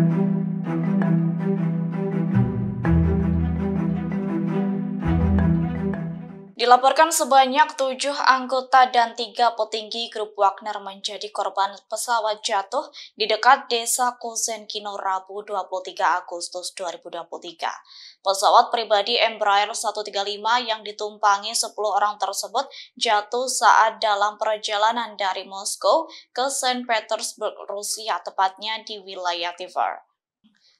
Thank you. Dilaporkan sebanyak tujuh anggota dan tiga petinggi grup Wagner menjadi korban pesawat jatuh di dekat desa Kino Rabu 23 Agustus 2023. Pesawat pribadi Embraer 135 yang ditumpangi 10 orang tersebut jatuh saat dalam perjalanan dari Moskow ke St. Petersburg, Rusia, tepatnya di wilayah Tver.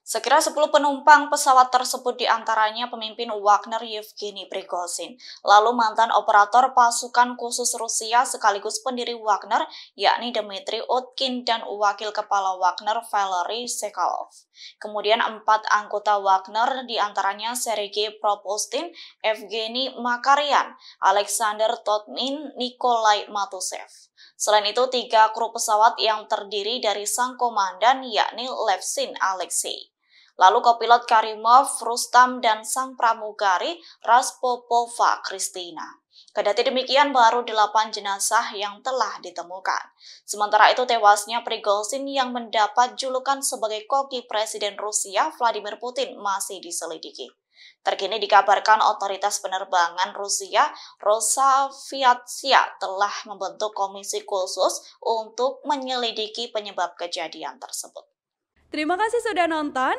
Sekira 10 penumpang pesawat tersebut diantaranya pemimpin Wagner Yevgeny Prigozhin, lalu mantan operator pasukan khusus Rusia sekaligus pendiri Wagner, yakni Dmitry Utkin dan wakil kepala Wagner Valery Sekalov. Kemudian empat anggota Wagner diantaranya Sergei Propostin, Evgeny Makarian, Alexander Totmin, Nikolai Matusev. Selain itu, tiga kru pesawat yang terdiri dari sang komandan yakni Levsin Alexei. Lalu kopilot Karimov, Rustam, dan sang pramugari Raspopova Kristina. Kedati demikian baru delapan jenazah yang telah ditemukan. Sementara itu tewasnya Prigozhin yang mendapat julukan sebagai koki Presiden Rusia Vladimir Putin masih diselidiki. Terkini dikabarkan otoritas penerbangan Rusia Rosaviatsia telah membentuk komisi khusus untuk menyelidiki penyebab kejadian tersebut. Terima kasih sudah nonton.